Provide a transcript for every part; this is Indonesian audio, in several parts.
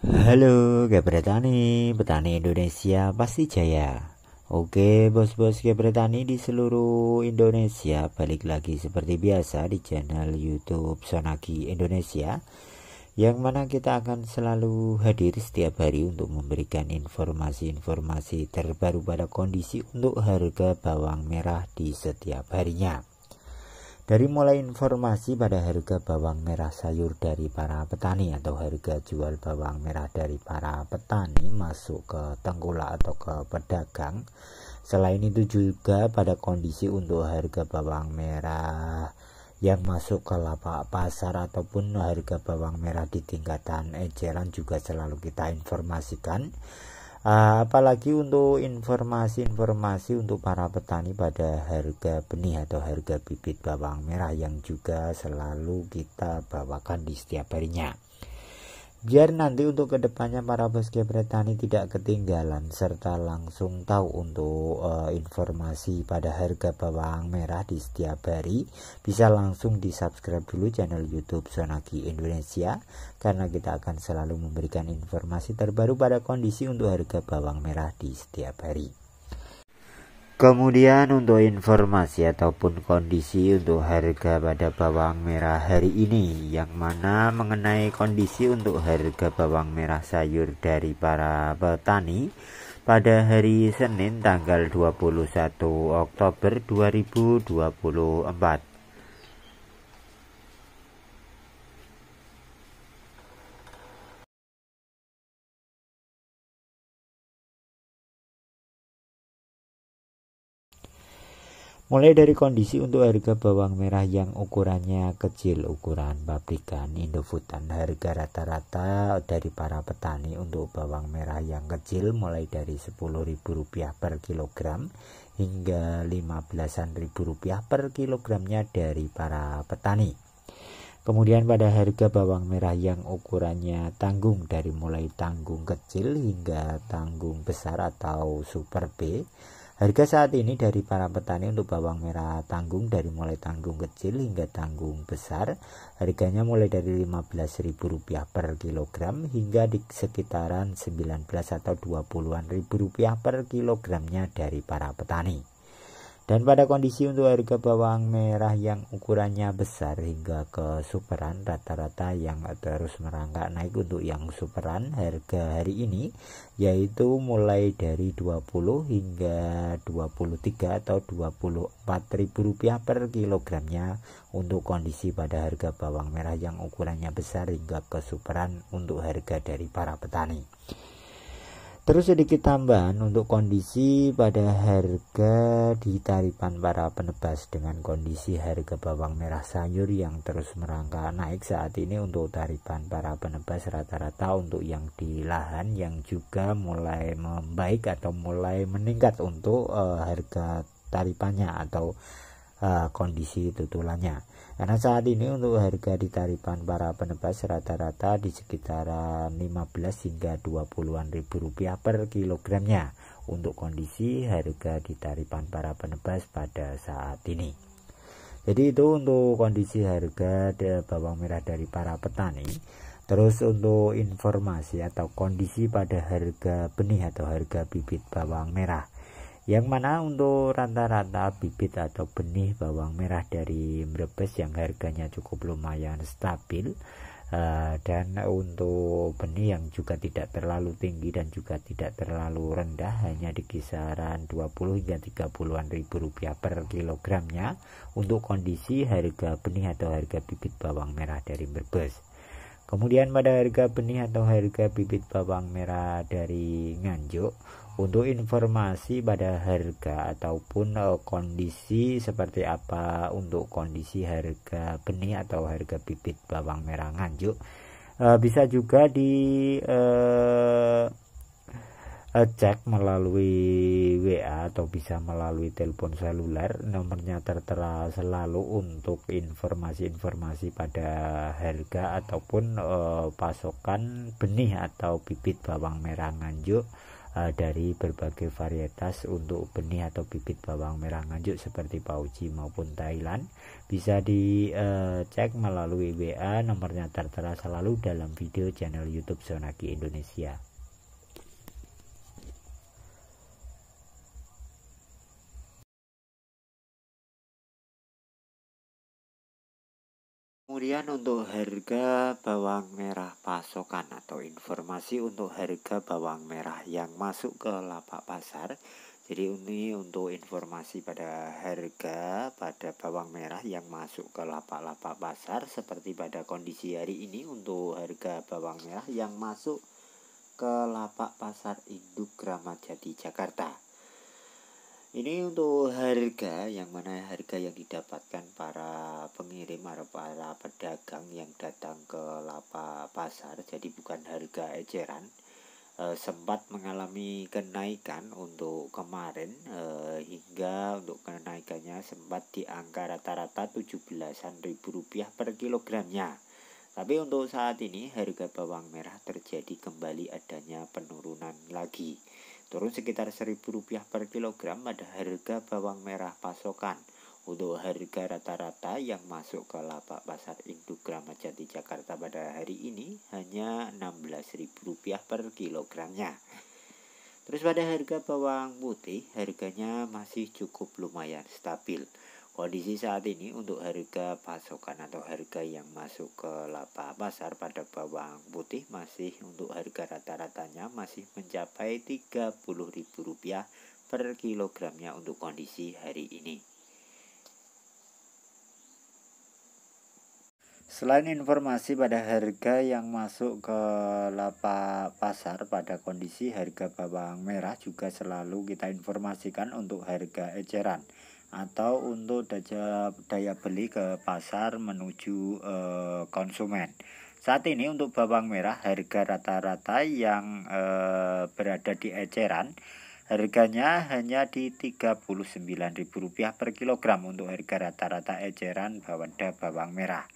Halo Gabretani, petani Indonesia pasti jaya. Oke bos-bos Gabretani di seluruh Indonesia balik lagi seperti biasa di channel YouTube Sonagi Indonesia yang mana kita akan selalu hadir setiap hari untuk memberikan informasi-informasi terbaru pada kondisi untuk harga bawang merah di setiap harinya. Dari mulai informasi pada harga bawang merah sayur dari para petani atau harga jual bawang merah dari para petani masuk ke tengkulak atau ke pedagang. Selain itu juga pada kondisi untuk harga bawang merah yang masuk ke lapak pasar ataupun harga bawang merah di tingkatan eceran juga selalu kita informasikan. Ah, apalagi untuk informasi-informasi untuk para petani pada harga benih atau harga bibit bawang merah yang juga selalu kita bawakan di setiap harinya biar nanti untuk kedepannya para bosque petani tidak ketinggalan serta langsung tahu untuk uh, informasi pada harga bawang merah di setiap hari bisa langsung di subscribe dulu channel youtube Sonaki Indonesia karena kita akan selalu memberikan informasi terbaru pada kondisi untuk harga bawang merah di setiap hari Kemudian untuk informasi ataupun kondisi untuk harga pada bawang merah hari ini yang mana mengenai kondisi untuk harga bawang merah sayur dari para petani pada hari Senin tanggal 21 Oktober 2024. Mulai dari kondisi untuk harga bawang merah yang ukurannya kecil ukuran pabrikan Indofood dan harga rata-rata dari para petani untuk bawang merah yang kecil mulai dari Rp10.000 per kilogram hingga Rp15.000 per kilogramnya dari para petani. Kemudian pada harga bawang merah yang ukurannya tanggung dari mulai tanggung kecil hingga tanggung besar atau super B Harga saat ini dari para petani untuk bawang merah tanggung dari mulai tanggung kecil hingga tanggung besar harganya mulai dari Rp15.000 per kilogram hingga di sekitaran 19 atau 20-an ribu rupiah per kilogramnya dari para petani. Dan pada kondisi untuk harga bawang merah yang ukurannya besar hingga ke superan rata-rata yang terus merangkak naik untuk yang superan harga hari ini yaitu mulai dari 20 hingga 23 atau 24 ribu rupiah per kilogramnya untuk kondisi pada harga bawang merah yang ukurannya besar hingga ke superan untuk harga dari para petani. Terus sedikit tambahan untuk kondisi pada harga di tarifan para penebas dengan kondisi harga bawang merah sayur yang terus merangkak naik saat ini untuk tarifan para penebas rata-rata untuk yang di lahan yang juga mulai membaik atau mulai meningkat untuk uh, harga tarifannya atau uh, kondisi tutulannya. Karena saat ini untuk harga di taripan para penebas rata-rata di sekitaran 15 hingga 20-an ribu rupiah per kilogramnya untuk kondisi harga di taripan para penebas pada saat ini. Jadi itu untuk kondisi harga bawang merah dari para petani. Terus untuk informasi atau kondisi pada harga benih atau harga bibit bawang merah yang mana untuk rata-rata bibit atau benih bawang merah dari Brebes yang harganya cukup lumayan stabil uh, dan untuk benih yang juga tidak terlalu tinggi dan juga tidak terlalu rendah hanya di kisaran 20 hingga 30-an ribu rupiah per kilogramnya untuk kondisi harga benih atau harga bibit bawang merah dari Brebes kemudian pada harga benih atau harga bibit bawang merah dari Nganjuk untuk informasi pada harga ataupun uh, kondisi seperti apa untuk kondisi harga benih atau harga bibit bawang merah nganjuk uh, bisa juga di uh, cek melalui WA atau bisa melalui telepon seluler nomornya tertera selalu untuk informasi-informasi pada harga ataupun uh, pasokan benih atau bibit bawang merah nganjuk Eh, dari berbagai varietas untuk benih atau bibit bawang merah nganjuk seperti Pauji maupun Thailand bisa dicek melalui WA nomornya tertera selalu dalam video channel YouTube Sonaki Indonesia. Kemudian untuk harga bawang merah pasokan atau informasi untuk harga bawang merah yang masuk ke lapak pasar. Jadi ini untuk informasi pada harga pada bawang merah yang masuk ke lapak-lapak pasar seperti pada kondisi hari ini untuk harga bawang merah yang masuk ke lapak pasar Induk Ramadjati Jakarta ini untuk harga yang mana harga yang didapatkan para pengirim atau para pedagang yang datang ke lapak pasar jadi bukan harga eceran e, sempat mengalami kenaikan untuk kemarin e, hingga untuk kenaikannya sempat di angka rata-rata 17-an ribu rupiah per kilogramnya tapi untuk saat ini harga bawang merah terjadi kembali adanya penurunan lagi turun sekitar Rp1.000 per kilogram pada harga bawang merah pasokan. Untuk harga rata-rata yang masuk ke lapak pasar induk Jati Jakarta pada hari ini hanya Rp16.000 per kilogramnya. Terus pada harga bawang putih harganya masih cukup lumayan stabil. Kondisi saat ini untuk harga pasokan atau harga yang masuk ke laba pasar pada bawang putih masih untuk harga rata-ratanya masih mencapai Rp30.000 per kilogramnya untuk kondisi hari ini. Selain informasi pada harga yang masuk ke lapa pasar pada kondisi harga bawang merah juga selalu kita informasikan untuk harga eceran atau untuk daya, daya beli ke pasar menuju e, konsumen. Saat ini untuk bawang merah harga rata-rata yang e, berada di eceran harganya hanya di Rp39.000 per kilogram untuk harga rata-rata eceran pada bawang merah.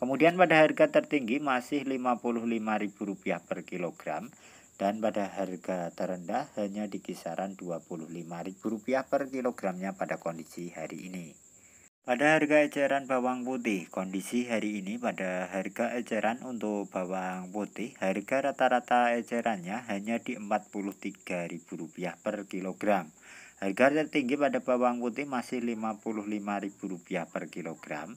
Kemudian pada harga tertinggi masih Rp55.000 per kilogram dan pada harga terendah hanya di kisaran Rp25.000 per kilogramnya pada kondisi hari ini. Pada harga eceran bawang putih, kondisi hari ini pada harga eceran untuk bawang putih, harga rata-rata ecerannya hanya di Rp43.000 per kilogram. Harga tertinggi pada bawang putih masih Rp55.000 per kilogram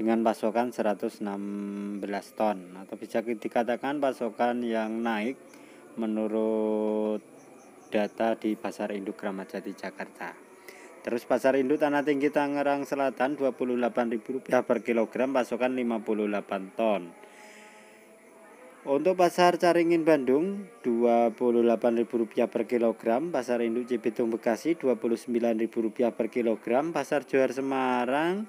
dengan pasokan 116 ton atau bisa dikatakan pasokan yang naik menurut data di Pasar Induk Jati Jakarta. Terus Pasar Induk Tanah Tinggi Tangerang Selatan 28.000 28000 per kilogram pasokan 58 ton. Untuk pasar Caringin Bandung 28.000 28000 per kilogram, pasar Induk Cibitung Bekasi 29.000 29000 per kilogram, pasar Johar Semarang